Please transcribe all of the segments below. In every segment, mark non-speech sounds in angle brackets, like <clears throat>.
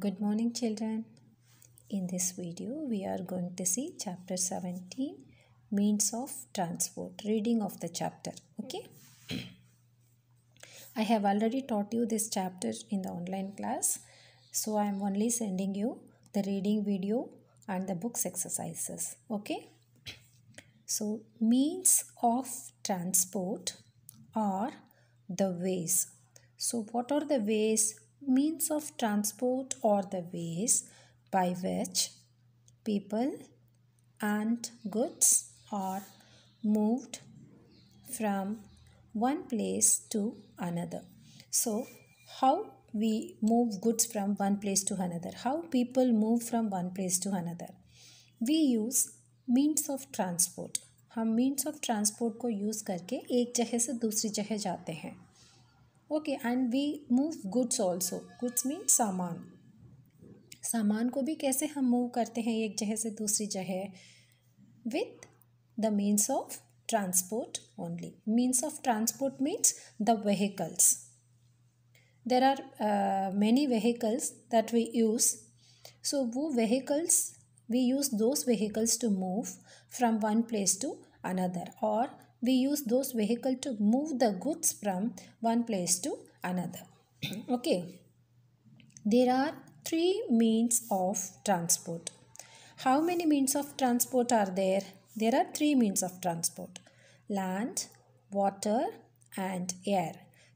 Good morning children. In this video we are going to see chapter 17 means of transport reading of the chapter okay. <clears throat> I have already taught you this chapter in the online class so I am only sending you the reading video and the books exercises okay. <clears throat> So means of transport are the ways. So what are the ways means of transport or the ways by which people and goods are moved from one place to another. So, how we move goods from one place to another, how people move from one place to another. We use means of transport. हम means of transport को use करके एक जगह से दूसरी जगह जाते हैं okay and we move goods also goods mean सामान सामान को भी कैसे हम मूव करते हैं एक जगह से दूसरी जगह with the means of transport only means of transport means the vehicles there are many vehicles that we use so वो vehicles we use those vehicles to move from one place to another और we use those vehicle to move the goods from one place to another <clears throat> okay there are three means of transport how many means of transport are there there are three means of transport land water and air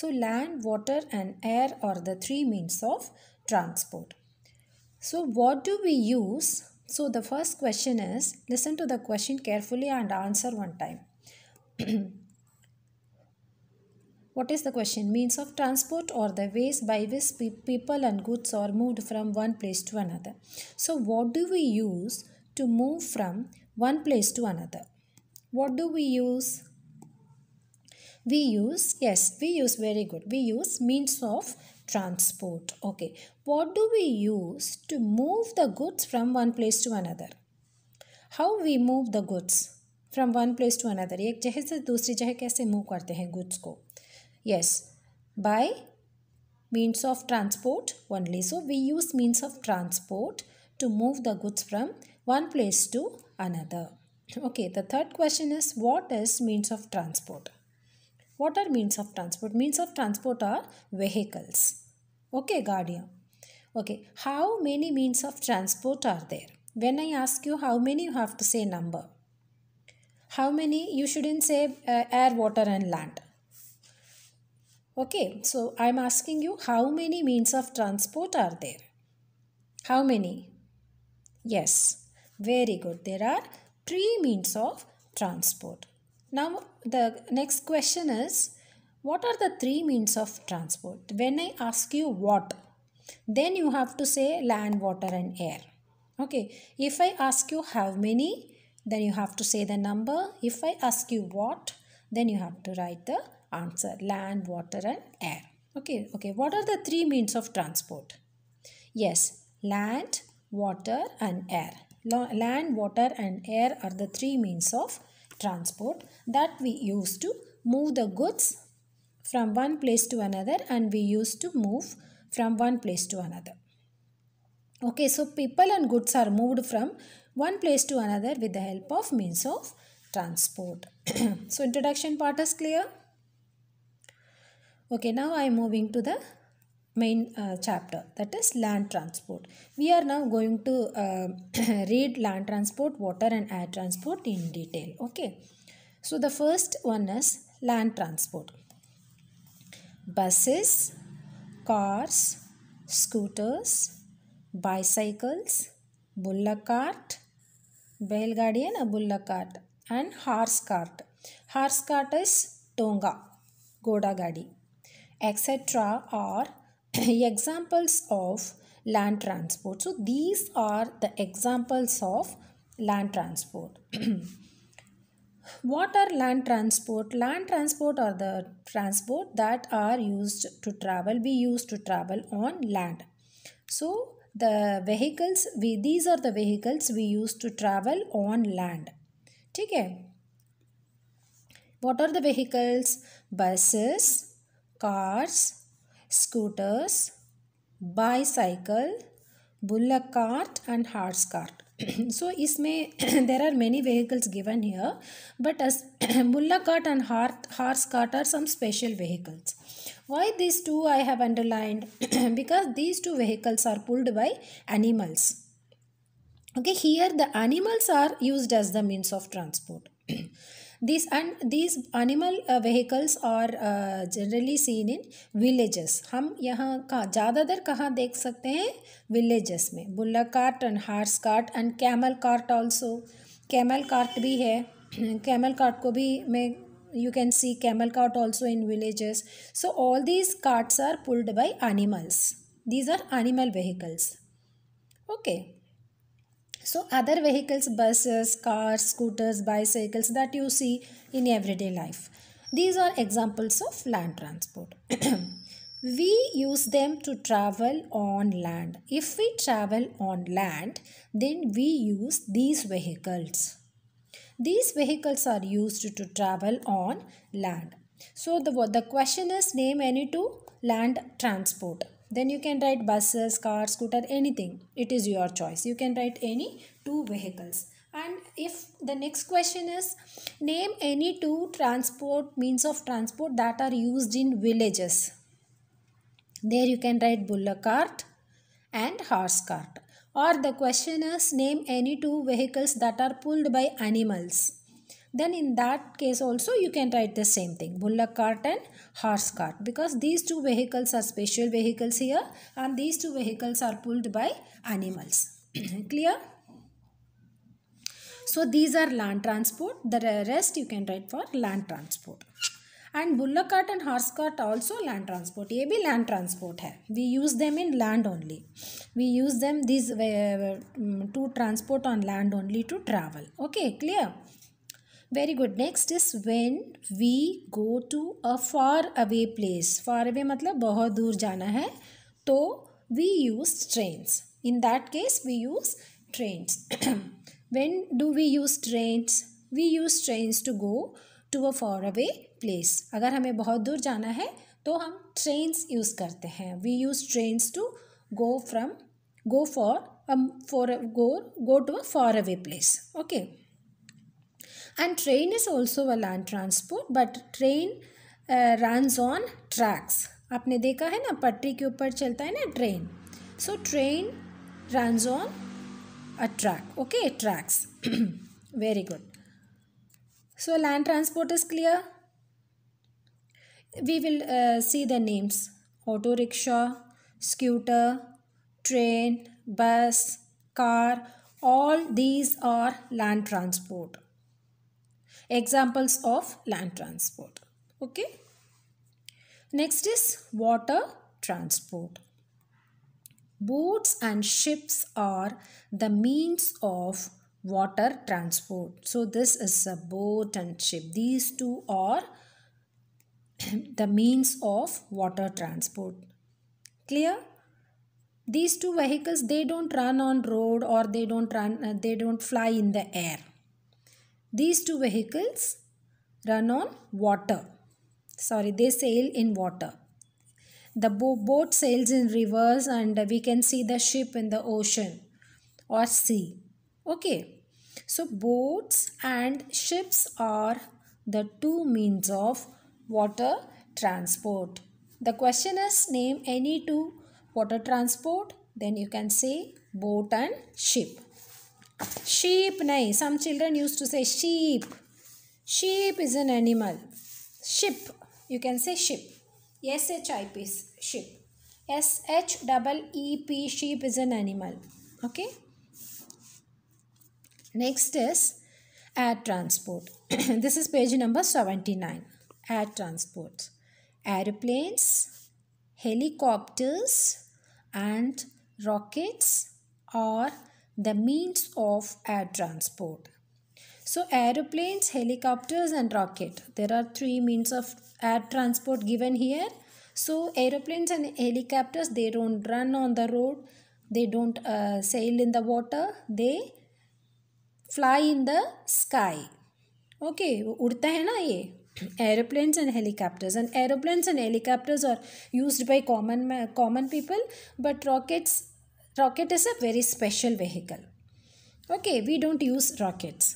so land water and air are the three means of transport so what do we use so the first question is listen to the question carefully and answer one time <clears throat> what is the question? Means of transport or the ways by which people and goods are moved from one place to another. So, what do we use to move from one place to another? What do we use? we use yes we use very good we use means of transport okay what do we use to move the goods from one place to another how we move the goods from one place to another, एक जगह से दूसरी जगह कैसे move करते हैं goods को yes by means of transport only. So we use means of transport to move the goods from one place to another. Okay, the third question is what is means of transport? What are means of transport? Means of transport are vehicles. Okay, Guardian. Okay, how many means of transport are there? When I ask you how many, you have to say number how many you shouldn't say uh, air water and land okay so i'm asking you how many means of transport are there how many yes very good there are three means of transport now the next question is what are the three means of transport when i ask you what then you have to say land water and air okay if i ask you how many then you have to say the number. If I ask you what, then you have to write the answer. Land, water and air. Okay, okay. What are the three means of transport? Yes, land, water and air. Land, water and air are the three means of transport that we use to move the goods from one place to another and we use to move from one place to another. Okay, so people and goods are moved from one place to another with the help of means of transport. <clears throat> so introduction part is clear. Okay, now I am moving to the main uh, chapter that is land transport. We are now going to uh, <clears throat> read land transport, water and air transport in detail. Okay, so the first one is land transport. Buses, cars, scooters, bicycles, bulla cart, Belgadian bulla cart and horse cart. Horse cart is Tonga, Goda Gadi, etc. are <clears throat> examples of land transport. So these are the examples of land transport. <clears throat> what are land transport? Land transport are the transport that are used to travel, be used to travel on land. So the vehicles we these are the vehicles we use to travel on land ठीक है what are the vehicles buses cars scooters bicycle bullock cart and horse cart <clears throat> so इसमें <clears throat> there are many vehicles given here but as <clears throat> bullock cart and horse cart are some special vehicles why these two i have underlined because these two vehicles are pulled by animals okay here the animals are used as the means of transport these and these animal uh, vehicles are uh, generally seen in villages हम यहाँ का ज़्यादातर kahan dekh sakte hain villages mein bullock cart and horse cart and camel cart also camel cart bhi hai camel cart ko bhi main you can see camel cart also in villages so all these carts are pulled by animals these are animal vehicles okay so other vehicles buses cars scooters bicycles that you see in everyday life these are examples of land transport <clears throat> we use them to travel on land if we travel on land then we use these vehicles these vehicles are used to travel on land. So the, the question is name any two land transport. Then you can write buses, cars, scooter, anything. It is your choice. You can write any two vehicles. And if the next question is name any two transport means of transport that are used in villages. There you can write bullock cart and horse cart or the questioners name any two vehicles that are pulled by animals then in that case also you can write the same thing bullock cart and horse cart because these two vehicles are special vehicles here and these two vehicles are pulled by animals <clears throat> clear so these are land transport the rest you can write for land transport and bullock cart and horse cart also land transport ये भी land transport है we use them in land only we use them this to transport on land only to travel okay clear very good next is when we go to a far away place far away मतलब बहुत दूर जाना है तो we use trains in that case we use trains when do we use trains we use trains to go to a far away place अगर हमें बहुत दूर जाना है तो हम ट्रेन्स यूज़ करते हैं we use trains to go from go far far go go to a far away place okay and train is also a land transport but train runs on tracks आपने देखा है ना पटरी के ऊपर चलता है ना train so train runs on a track okay tracks very good so land transport is clear we will uh, see the names auto rickshaw, scooter, train, bus, car. All these are land transport. Examples of land transport. Okay. Next is water transport. Boats and ships are the means of water transport. So this is a boat and ship. These two are <clears throat> the means of water transport clear these two vehicles they don't run on road or they don't run uh, they don't fly in the air these two vehicles run on water sorry they sail in water the bo boat sails in rivers and we can see the ship in the ocean or sea okay so boats and ships are the two means of water transport. The question is name any two water transport. Then you can say boat and ship. Sheep, nahi. Some children used to say sheep. Sheep is an animal. Ship. You can say ship. S-H-I-P is ship. S-H-E-E-P sheep is an animal. Okay. Next is air transport. <clears throat> this is page number 79 air transport. Aeroplanes, helicopters and rockets are the means of air transport. So aeroplanes, helicopters and rocket. There are three means of air transport given here. So aeroplanes and helicopters, they don't run on the road. They don't uh, sail in the water. They fly in the sky. okay, उड़ता है ना ये aeroplanes and helicopters and aeroplanes and helicopters are used by common common people but rockets rocket is a very special vehicle okay we don't use rockets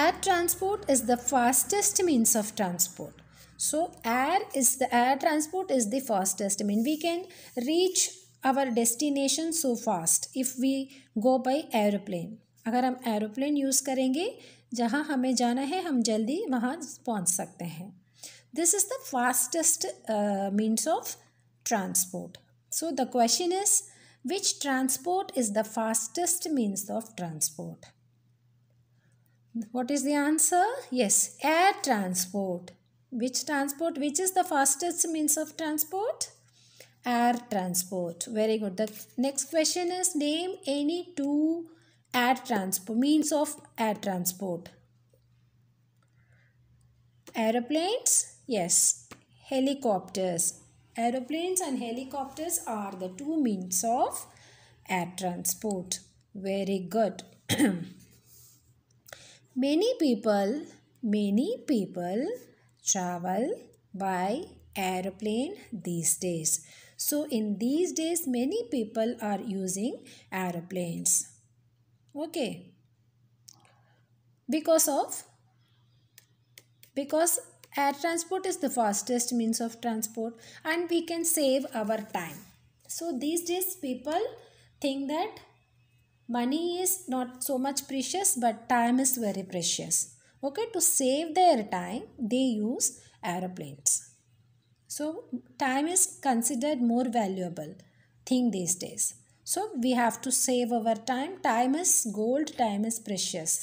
air transport is the fastest means of transport so air is the air transport is the fastest I mean we can reach our destination so fast if we go by aeroplane अगर हम aeroplane use करेंगे जहाँ हमें जाना है हम जल्दी वहाँ पहुँच सकते हैं this is the fastest means of transport so the question is which transport is the fastest means of transport what is the answer yes air transport which transport which is the fastest means of transport air transport very good the next question is name any two air transport means of air transport aeroplanes yes helicopters aeroplanes and helicopters are the two means of air transport very good <clears throat> many people many people travel by aeroplane these days so in these days many people are using aeroplanes okay because of because air transport is the fastest means of transport and we can save our time so these days people think that money is not so much precious but time is very precious okay to save their time they use aeroplanes so time is considered more valuable thing these days So we have to save our time. Time is gold, time is precious.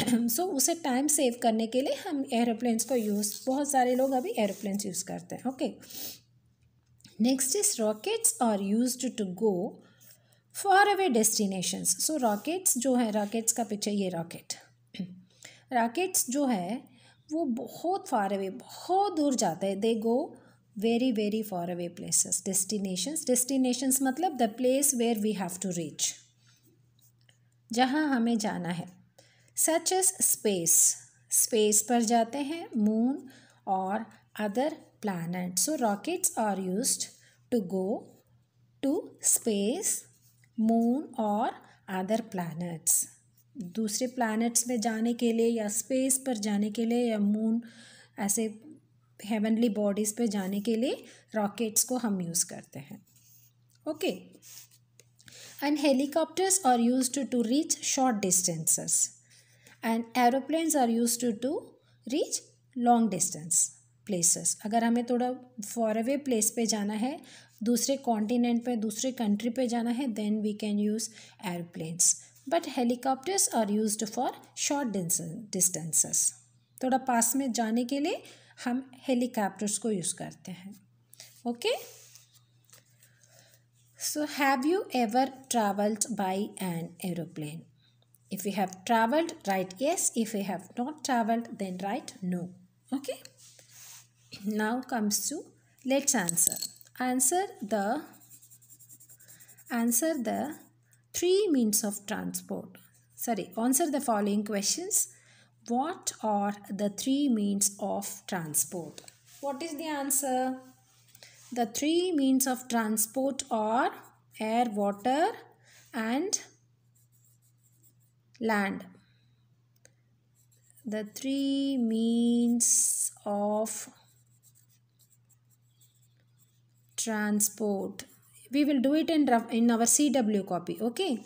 So <clears throat> so, उसे time save करने के लिए हम aeroplanes को use बहुत सारे लोग अभी एरोप्लेन्स यूज़ करते हैं okay next is rockets are use to go far away destinations so rockets जो है रॉकेट्स का पीछे ये रॉकेट रॉकेट्स <clears throat> जो है वो बहुत फार अवे बहुत दूर जाते हैं they go very very far away places destinations destinations मतलब the place where we have to reach जहाँ हमें जाना है सच एज स्पेस स्पेस पर जाते हैं मून और other planet so rockets are use to go to space moon और अदर planets. दूसरे प्लानट्स में जाने के लिए या स्पेस पर जाने के लिए या मून ऐसे हेवनली बॉडीज़ पे जाने के लिए रॉकेट्स को हम यूज़ करते हैं okay and helicopters are use to to reach short distances and aeroplanes are use to to reach long distance places अगर हमें थोड़ा फॉर अवे प्लेस पे जाना है दूसरे कॉन्टिनेंट पे दूसरे कंट्री पे जाना है then we can use aeroplanes but helicopters are use for short distances थोड़ा पास में जाने के लिए हम हेलीकॉप्टर्स को यूज़ करते हैं okay so have you ever travelled by an aeroplane if you have travelled write yes if you have not travelled then write no okay now comes to let's answer answer the answer the three means of transport sorry answer the following question What are the three means of transport? What is the answer? The three means of transport are air, water and land. The three means of transport. We will do it in, in our CW copy. Okay.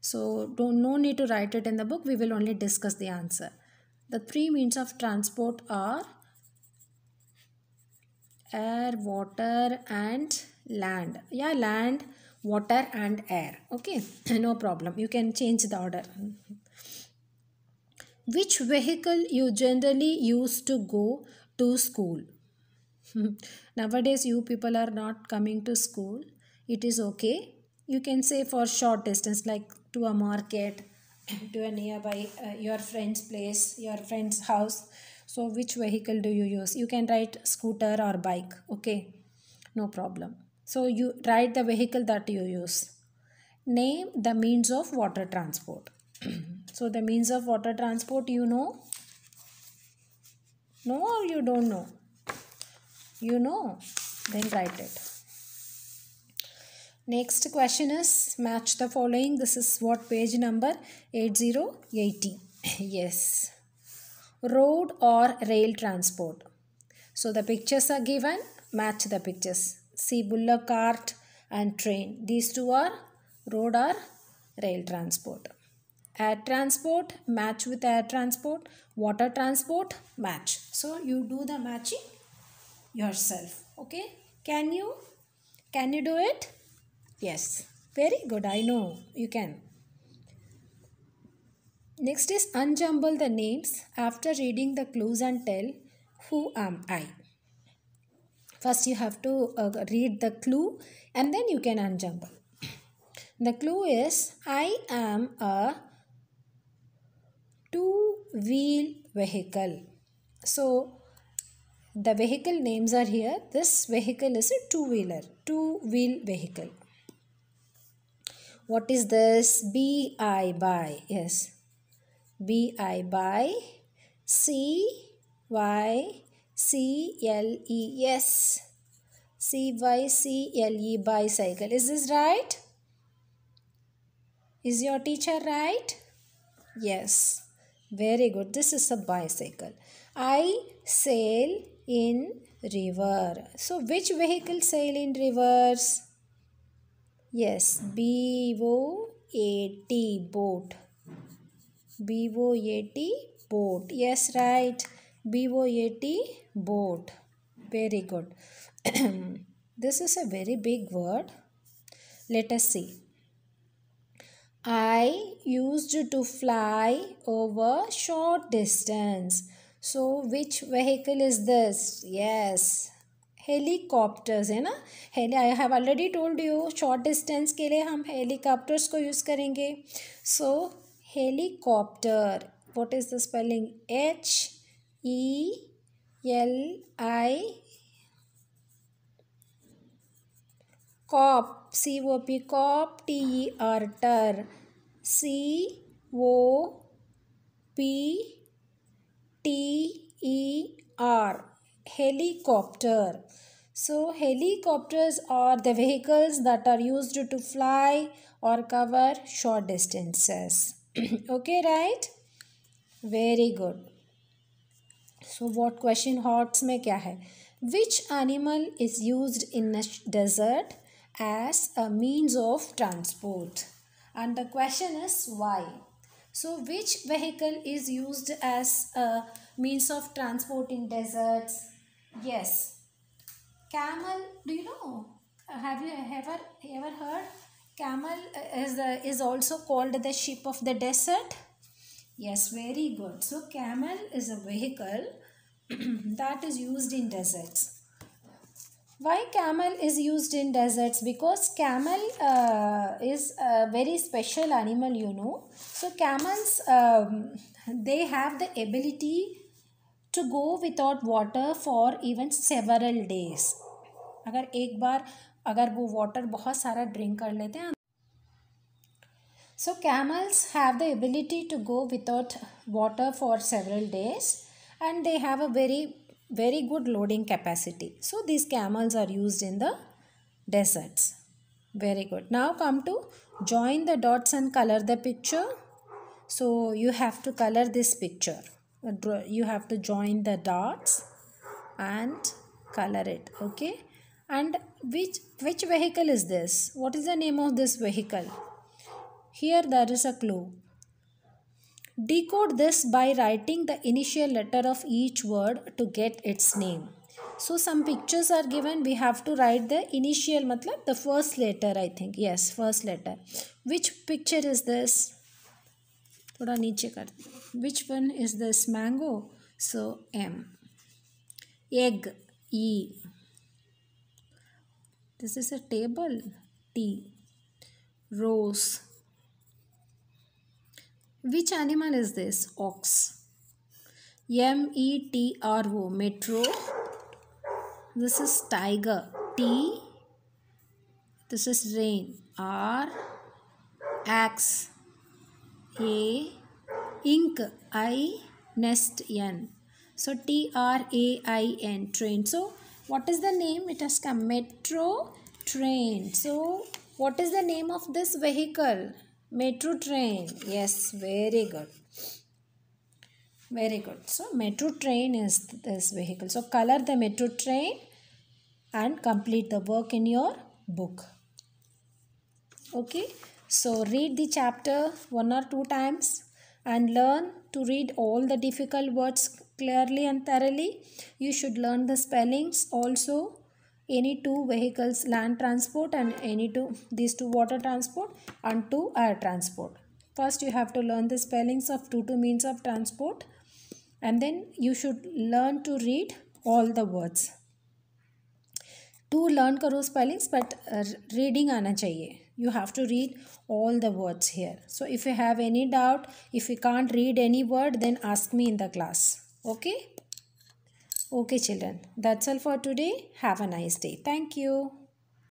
So don't, no need to write it in the book. We will only discuss the answer. The three means of transport are air, water and land. Yeah, land, water and air. Okay, <clears throat> no problem. You can change the order. Which vehicle you generally use to go to school? <laughs> Nowadays, you people are not coming to school. It is okay. You can say for short distance like to a market to a nearby uh, your friend's place your friend's house so which vehicle do you use you can write scooter or bike okay no problem so you write the vehicle that you use name the means of water transport <clears throat> so the means of water transport you know know or you don't know you know then write it Next question is match the following. This is what page number 8080. <laughs> yes. Road or rail transport. So the pictures are given. Match the pictures. See bullock cart and train. These two are road or rail transport. Air transport match with air transport. Water transport match. So you do the matching yourself. Okay. Can you? Can you do it? Yes, very good. I know you can. Next is unjumble the names after reading the clues and tell who am I. First, you have to uh, read the clue and then you can unjumble. The clue is I am a two wheel vehicle. So, the vehicle names are here. This vehicle is a two wheeler, two wheel vehicle. What is this? BI by. Yes. BI by C Y C L E. Yes. C Y C L E bicycle. Is this right? Is your teacher right? Yes. Very good. This is a bicycle. I sail in river. So which vehicle sail in rivers? Yes, B O A T boat. B O A T boat. Yes, right. B O A T boat. Very good. <clears throat> this is a very big word. Let us see. I used to fly over short distance. So, which vehicle is this? Yes, helicopters है ना heli I have already told you short distance के लिए हम helicopters को use करेंगे so helicopter what is the spelling H E L I cop C O P cop T E R ter C O P T E R helicopter. So helicopters are the vehicles that are used to fly or cover short distances. <clears throat> okay, right? Very good. So what question hearts में क्या Which animal is used in a desert as a means of transport? And the question is why? So which vehicle is used as a means of transport in deserts? Yes. Camel, do you know? Uh, have you ever ever heard? Camel uh, is the, uh, is also called the sheep of the desert. Yes, very good. So camel is a vehicle <clears throat> that is used in deserts. Why camel is used in deserts? Because camel uh, is a very special animal, you know. So camels, um, they have the ability to go without water for even several days अगर एक बार अगर वो water बहुत सारा drink कर लेते हैं So camels have the ability to go without water for several days and they have a very very good loading capacity. So these camels are used in the deserts. Very good. Now come to join the dots and color the picture. So you have to color this picture. Uh, you have to join the dots and color it okay and which which vehicle is this what is the name of this vehicle here there is a clue decode this by writing the initial letter of each word to get its name so some pictures are given we have to write the initial matlab the first letter i think yes first letter which picture is this थोड़ा नीचे कर which one is this mango so M egg E this is a table T rose which animal is this ox M E T R O metro this is tiger T this is rain R X A ink I nest N. So T R A I N train. So what is the name? It has come metro train. So what is the name of this vehicle? Metro train. Yes, very good. Very good. So metro train is this vehicle. So color the metro train and complete the work in your book. Okay. So read the chapter one or two times and learn to read all the difficult words clearly and thoroughly. You should learn the spellings also any two vehicles land transport and any two these two water transport and two air transport. First you have to learn the spellings of two two means of transport and then you should learn to read all the words. learn learn करो spellings but uh, reading आना chahiye you have to read all the words here so if you have any doubt if you can't read any word then ask me in the class okay okay children that's all for today have a nice day thank you